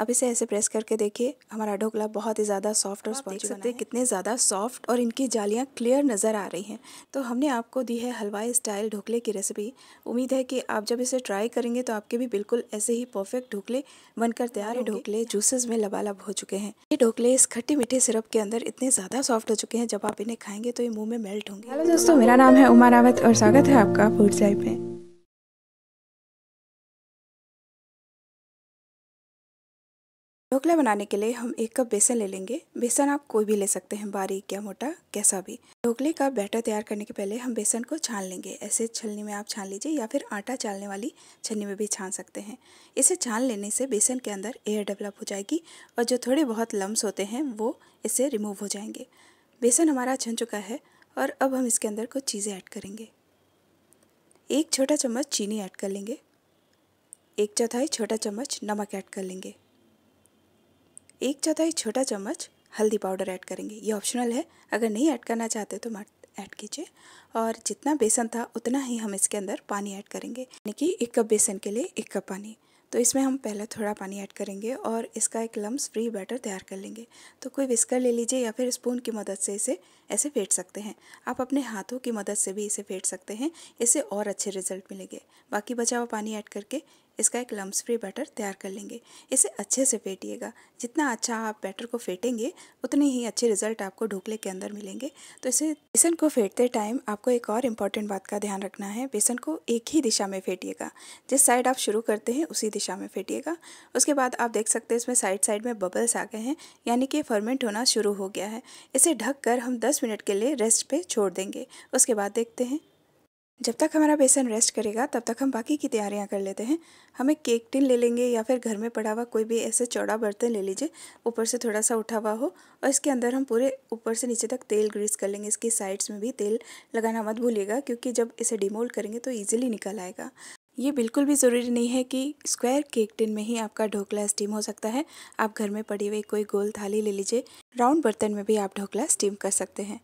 आप इसे ऐसे प्रेस करके देखिए हमारा ढोकला बहुत ही ज़्यादा सॉफ्ट और स्पॉन्ज सकते हैं कितने ज़्यादा सॉफ्ट और इनकी जालियाँ क्लियर नज़र आ रही हैं तो हमने आपको दी है हलवाई स्टाइल ढोकले की रेसिपी उम्मीद है कि आप जब इसे ट्राई करेंगे तो आपके भी बिल्कुल ऐसे ही परफेक्ट ढोकले बनकर तैयार है ढोकले जूसेस में लबालब हो चुके हैं ये ढोकले इस खट्टी मीठे सिरप के अंदर इतने ज़्यादा सॉफ्ट हो चुके हैं जब आप इन्हें खाएंगे तो ये मुँह में मेल्ट होंगे हेलो दोस्तों मेरा नाम है उमा रावत और स्वागत है आपका फूड साइड में ढोकला बनाने के लिए हम एक कप बेसन ले लेंगे बेसन आप कोई भी ले सकते हैं बारीक या मोटा कैसा भी ढोकले का बैटर तैयार करने के पहले हम बेसन को छान लेंगे ऐसे छलनी में आप छान लीजिए या फिर आटा चालने वाली छलनी में भी छान सकते हैं इसे छान लेने से बेसन के अंदर एयर डेवलप हो जाएगी और जो थोड़े बहुत लम्ब होते हैं वो इसे रिमूव हो जाएंगे बेसन हमारा छन चुका है और अब हम इसके अंदर कुछ चीज़ें ऐड करेंगे एक छोटा चम्मच चीनी ऐड कर लेंगे एक चौथाई छोटा चम्मच नमक ऐड कर लेंगे एक चौथाई छोटा चम्मच हल्दी पाउडर ऐड करेंगे ये ऑप्शनल है अगर नहीं ऐड करना चाहते तो मत ऐड कीजिए और जितना बेसन था उतना ही हम इसके अंदर पानी ऐड करेंगे यानी कि एक कप बेसन के लिए एक कप पानी तो इसमें हम पहले थोड़ा पानी ऐड करेंगे और इसका एक लम्स फ्री बैटर तैयार कर लेंगे तो कोई विस्कर ले लीजिए या फिर स्पून की मदद से इसे ऐसे फेंट सकते हैं आप अपने हाथों की मदद से भी इसे फेंट सकते हैं इससे और अच्छे रिजल्ट मिलेंगे बाकी बचा हुआ पानी ऐड करके इसका एक लम्ब फ्री बैटर तैयार कर लेंगे इसे अच्छे से फेंटिएगा जितना अच्छा आप बैटर को फेंटेंगे उतने ही अच्छे रिजल्ट आपको ढोकले के अंदर मिलेंगे तो इसे बेसन को फेंटते टाइम आपको एक और इम्पॉर्टेंट बात का ध्यान रखना है बेसन को एक ही दिशा में फेंटिएगा जिस साइड आप शुरू करते हैं उसी दिशा में फेंटिएगा उसके बाद आप देख सकते हैं इसमें साइड साइड में बबल्स आ गए हैं यानी कि फर्मेंट होना शुरू हो गया है इसे ढक कर हम दस मिनट के लिए रेस्ट पर छोड़ देंगे उसके बाद देखते हैं जब तक हमारा बेसन रेस्ट करेगा तब तक हम बाकी की तैयारियां कर लेते हैं हमें केक टिन ले लेंगे या फिर घर में पड़ा हुआ कोई भी ऐसे चौड़ा बर्तन ले लीजिए ऊपर से थोड़ा सा उठा हुआ हो और इसके अंदर हम पूरे ऊपर से नीचे तक तेल ग्रीस कर लेंगे इसकी साइड्स में भी तेल लगाना मत भूलिएगा क्योंकि जब इसे डिमोल्ड करेंगे तो ईजिली निकल आएगा ये बिल्कुल भी ज़रूरी नहीं है कि स्क्वायर केक टिन में ही आपका ढोकला स्टीम हो सकता है आप घर में पड़ी हुई कोई गोल थाली ले लीजिए राउंड बर्तन में भी आप ढोकला स्टीम कर सकते हैं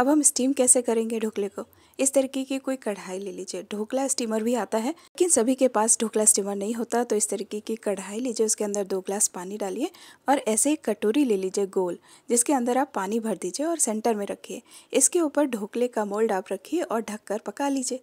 अब हम स्टीम कैसे करेंगे ढोकले को इस तरीके की कोई कढ़ाई ले लीजिए ढोकला स्टीमर भी आता है लेकिन सभी के पास ढोकला स्टीमर नहीं होता तो इस तरीके की कढ़ाई लीजिए उसके अंदर दो ग्लास पानी डालिए और ऐसे एक कटोरी ले लीजिए गोल जिसके अंदर आप पानी भर दीजिए और सेंटर में रखिए इसके ऊपर ढोकले का मोल्ड आप रखिए और ढककर पका लीजिए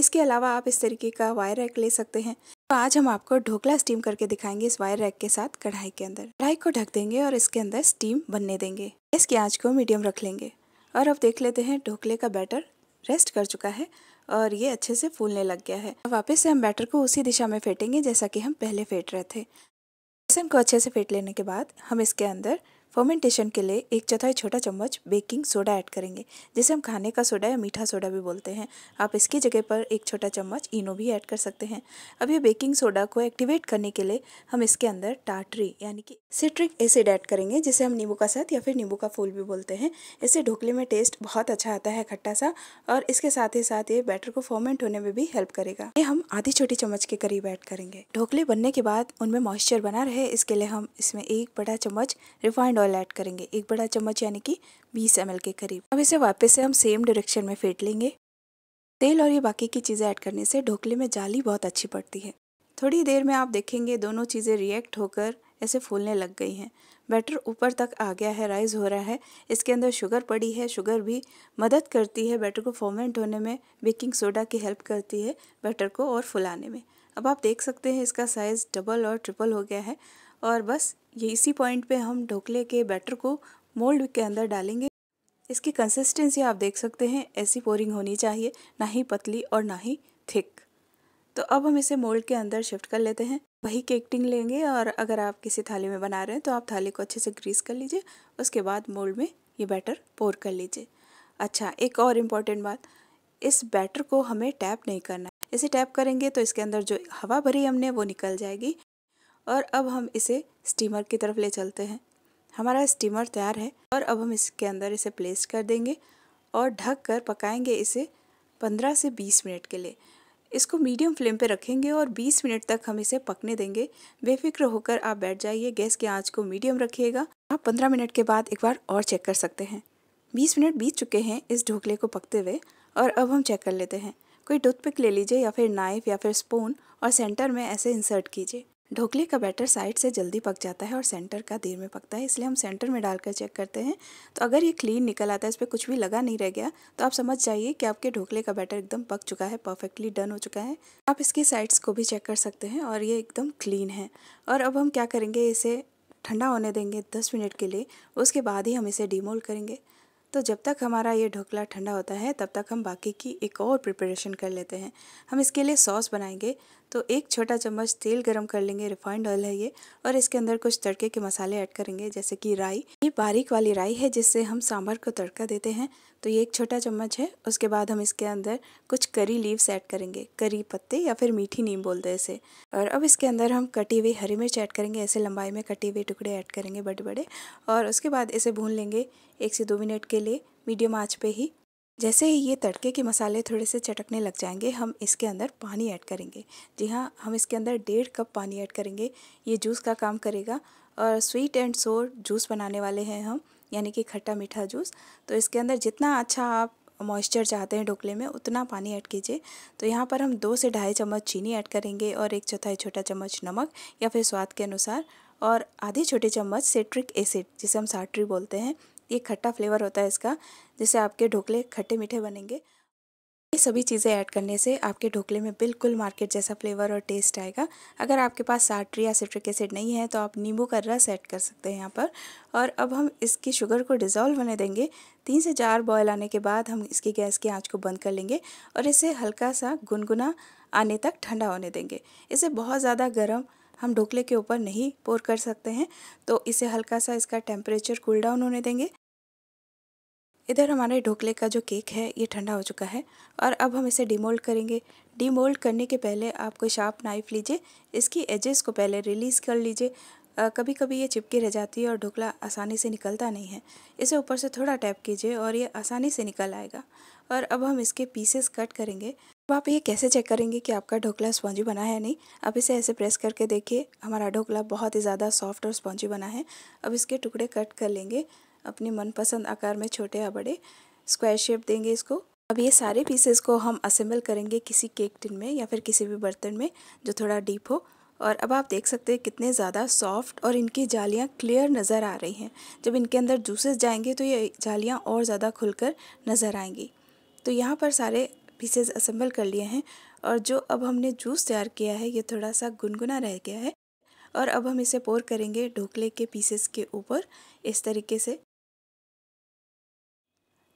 इसके अलावा आप इस तरीके का वायर रैक ले सकते हैं तो आज हम आपको ढोकला स्टीम करके दिखाएंगे इस वायर रैक के साथ कढ़ाई के अंदर कढ़ाई को ढक देंगे और इसके अंदर स्टीम बनने देंगे इसके आँच को मीडियम रख लेंगे और अब देख लेते हैं ढोकले का बैटर रेस्ट कर चुका है और ये अच्छे से फूलने लग गया है वापस से हम बैटर को उसी दिशा में फेंटेंगे जैसा कि हम पहले फेंट रहे थे बेसन को अच्छे से फेंट लेने के बाद हम इसके अंदर फर्मेंटेशन के लिए एक चौथाई छोटा चम्मच बेकिंग सोडा ऐड करेंगे जिसे हम खाने का सोडा या मीठा सोडा भी बोलते हैं आप इसकी जगह पर एक छोटा चम्मच इनो भी ऐड कर सकते हैं अब ये बेकिंग सोडा को एक्टिवेट करने के लिए हम इसके अंदर टाटरी यानी कि सिट्रिक एसिड ऐड करेंगे जिसे हम नींबू का साथ या फिर नींबू का फूल भी बोलते हैं इससे ढोकले में टेस्ट बहुत अच्छा आता है खट्टा सा और इसके साथ ही साथ ये बैटर को फर्मेंट होने में भी हेल्प करेगा ये हम आधी छोटी चम्मच के करीब ऐड करेंगे ढोकले बनने के बाद उनमें मॉइस्चर बना रहे इसके लिए हम इसमें एक बड़ा चम्मच रिफाइंड ऑयल ऐड करेंगे एक बड़ा चम्मच यानी कि 20 एम के करीब अब इसे वापस से हम सेम डायरेक्शन में फेंट लेंगे तेल और ये बाकी की चीज़ें ऐड करने से ढोकले में जाली बहुत अच्छी पड़ती है थोड़ी देर में आप देखेंगे दोनों चीज़ें रिएक्ट होकर ऐसे फूलने लग गई हैं बैटर ऊपर तक आ गया है राइज़ हो रहा है इसके अंदर शुगर पड़ी है शुगर भी मदद करती है बैटर को फॉर्मेंट होने में बेकिंग सोडा की हेल्प करती है बैटर को और फुलाने में अब आप देख सकते हैं इसका साइज़ डबल और ट्रिपल हो गया है और बस ये इसी पॉइंट पे हम ढोकले के बैटर को मोल्ड के अंदर डालेंगे इसकी कंसिस्टेंसी आप देख सकते हैं ऐसी पोरिंग होनी चाहिए ना ही पतली और ना ही थिक तो अब हम इसे मोल्ड के अंदर शिफ्ट कर लेते हैं वही केक टिंग लेंगे और अगर आप किसी थाली में बना रहे हैं तो आप थाली को अच्छे से ग्रीस कर लीजिए उसके बाद मोल्ड में ये बैटर पोर कर लीजिए अच्छा एक और इम्पॉर्टेंट बात इस बैटर को हमें टैप नहीं करना इसे टैप करेंगे तो इसके अंदर जो हवा भरी हमने वो निकल जाएगी और अब हम इसे स्टीमर की तरफ ले चलते हैं हमारा स्टीमर तैयार है और अब हम इसके अंदर इसे प्लेस कर देंगे और ढक कर पकाएंगे इसे 15 से 20 मिनट के लिए इसको मीडियम फ्लेम पे रखेंगे और 20 मिनट तक हम इसे पकने देंगे बेफिक्र होकर आप बैठ जाइए गैस की आंच को मीडियम रखिएगा आप 15 मिनट के बाद एक बार और चेक कर सकते हैं 20 मिनट बीत चुके हैं इस ढोकले को पकते हुए और अब हम चेक कर लेते हैं कोई टूथपिक ले लीजिए या फिर नाइफ या फिर स्पून और सेंटर में ऐसे इंसर्ट कीजिए ढोकले का बैटर साइड से जल्दी पक जाता है और सेंटर का देर में पकता है इसलिए हम सेंटर में डालकर चेक करते हैं तो अगर ये क्लीन निकल आता है इस पर कुछ भी लगा नहीं रह गया तो आप समझ जाइए कि आपके ढोकले का बैटर एकदम पक चुका है परफेक्टली डन हो चुका है आप इसकी साइड्स को भी चेक कर सकते हैं और ये एकदम क्लीन है और अब हम क्या करेंगे इसे ठंडा होने देंगे दस मिनट के लिए उसके बाद ही हम इसे डीमोल करेंगे तो जब तक हमारा ये ढोकला ठंडा होता है तब तक हम बाकी की एक और प्रिपरेशन कर लेते हैं हम इसके लिए सॉस बनाएंगे तो एक छोटा चम्मच तेल गरम कर लेंगे रिफाइंड ऑयल है ये और इसके अंदर कुछ तड़के के मसाले ऐड करेंगे जैसे कि राई ये बारीक वाली राई है जिससे हम सांभर को तड़का देते हैं तो ये एक छोटा चम्मच है उसके बाद हम इसके अंदर कुछ करी लीव्स ऐड करेंगे करी पत्ते या फिर मीठी नीम बोलते हैं इसे और अब इसके अंदर हम कटी हुई हरी मिर्च ऐड करेंगे ऐसे लंबाई में कटे हुए टुकड़े ऐड करेंगे बड़े बड़े और उसके बाद इसे भून लेंगे एक से दो मिनट के लिए मीडियम आँच पे ही जैसे ही ये तड़के के मसाले थोड़े से चटकने लग जाएंगे हम इसके अंदर पानी ऐड करेंगे जी हाँ हम इसके अंदर डेढ़ कप पानी ऐड करेंगे ये जूस का काम करेगा और स्वीट एंड सोर जूस बनाने वाले हैं हम यानी कि खट्टा मीठा जूस तो इसके अंदर जितना अच्छा आप मॉइस्चर चाहते हैं ढोकले में उतना पानी ऐड कीजिए तो यहाँ पर हम दो से ढाई चम्मच चीनी ऐड करेंगे और एक चौथाई छोटा चम्मच नमक या फिर स्वाद के अनुसार और आधी छोटे चम्मच सिट्रिक एसिड जिसे हम साट्री बोलते हैं ये खट्टा फ्लेवर होता है इसका जिससे आपके ढोकले खट्टे मीठे बनेंगे ये सभी चीज़ें ऐड करने से आपके ढोकले में बिल्कुल मार्केट जैसा फ्लेवर और टेस्ट आएगा अगर आपके पास साट्री या सिट्रिक एसिड नहीं है तो आप नींबू का रस ऐड कर सकते हैं यहाँ पर और अब हम इसकी शुगर को डिज़ोल्व होने देंगे तीन से चार बॉयल आने के बाद हम इसकी गैस की आँच को बंद कर लेंगे और इसे हल्का सा गुनगुना आने तक ठंडा होने देंगे इसे बहुत ज़्यादा गर्म हम ढोकले के ऊपर नहीं पोर कर सकते हैं तो इसे हल्का सा इसका टेम्परेचर कूल डाउन होने देंगे इधर हमारे ढोकले का जो केक है ये ठंडा हो चुका है और अब हम इसे डीमोल्ड करेंगे डीमोल्ड करने के पहले आप कोई शार्प नाइफ लीजिए इसकी एजेस को पहले रिलीज़ कर लीजिए कभी कभी ये चिपके रह जाती है और ढोकला आसानी से निकलता नहीं है इसे ऊपर से थोड़ा टैप कीजिए और ये आसानी से निकल आएगा और अब हम इसके पीसेस कट करेंगे अब तो आप ये कैसे चेक करेंगे कि आपका ढोकला स्पॉन्जी बना है नहीं आप इसे ऐसे प्रेस करके देखिए हमारा ढोकला बहुत ही ज़्यादा सॉफ्ट और स्पॉन्जी बना है अब इसके टुकड़े कट कर लेंगे अपने मनपसंद आकार में छोटे या बड़े स्क्वायर शेप देंगे इसको अब ये सारे पीसेस को हम असेंबल करेंगे किसी केक टिन में या फिर किसी भी बर्तन में जो थोड़ा डीप हो और अब आप देख सकते हैं कितने ज़्यादा सॉफ्ट और इनकी जालियाँ क्लियर नज़र आ रही हैं जब इनके अंदर जूसेस जाएंगे तो ये जालियाँ और ज़्यादा खुलकर नज़र आएंगी तो यहाँ पर सारे पीसेस असम्बल कर लिए हैं और जो अब हमने जूस तैयार किया है ये थोड़ा सा गुनगुना रह गया है और अब हम इसे पोर करेंगे ढोकले के पीसेस के ऊपर इस तरीके से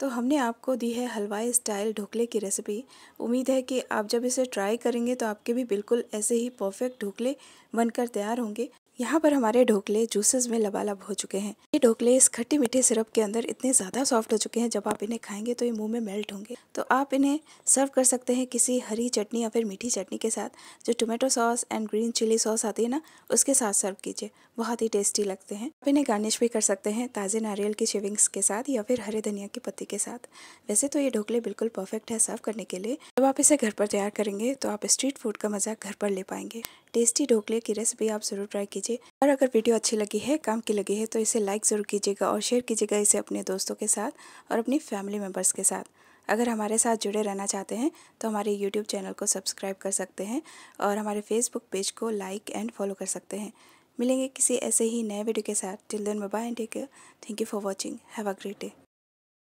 तो हमने आपको दी है हलवाई स्टाइल ढोकले की रेसिपी उम्मीद है कि आप जब इसे ट्राई करेंगे तो आपके भी बिल्कुल ऐसे ही परफेक्ट ढोकले बनकर तैयार होंगे यहाँ पर हमारे ढोकले जूसेस में लबालब हो चुके हैं ये ढोकले इस खट्टी मीठे सिरप के अंदर इतने ज़्यादा सॉफ्ट हो चुके हैं जब आप इन्हें खाएंगे तो ये मुंह में मेल्ट होंगे तो आप इन्हें सर्व कर सकते हैं किसी हरी चटनी या फिर मीठी चटनी के साथ जो tomato sauce and green chilli sauce आती है ना उसके साथ सर्व कीजिए बहुत ही टेस्टी लगते हैं आप इन्हें गार्निश भी कर सकते हैं ताज़े नारियल की शेविंग्स के साथ या फिर हरे धनिया की पत्ती के साथ वैसे तो ये ढोकले बिल्कुल परफेक्ट है सर्व करने के लिए जब आप इसे घर पर तैयार करेंगे तो आप स्ट्रीट फूड का मज़ा घर पर ले पाएंगे टेस्टी ढोकले की रेसिपी आप ज़रूर ट्राई कीजिए और अगर वीडियो अच्छी लगी है काम की लगी है तो इसे लाइक ज़रूर कीजिएगा और शेयर कीजिएगा इसे अपने दोस्तों के साथ और अपनी फैमिली मेम्बर्स के साथ अगर हमारे साथ जुड़े रहना चाहते हैं तो हमारे यूट्यूब चैनल को सब्सक्राइब कर सकते हैं और हमारे फेसबुक पेज को लाइक एंड फॉलो कर सकते हैं मिलेंगे किसी ऐसे ही नए वीडियो के साथ till then bye and take care thank you for watching have a great day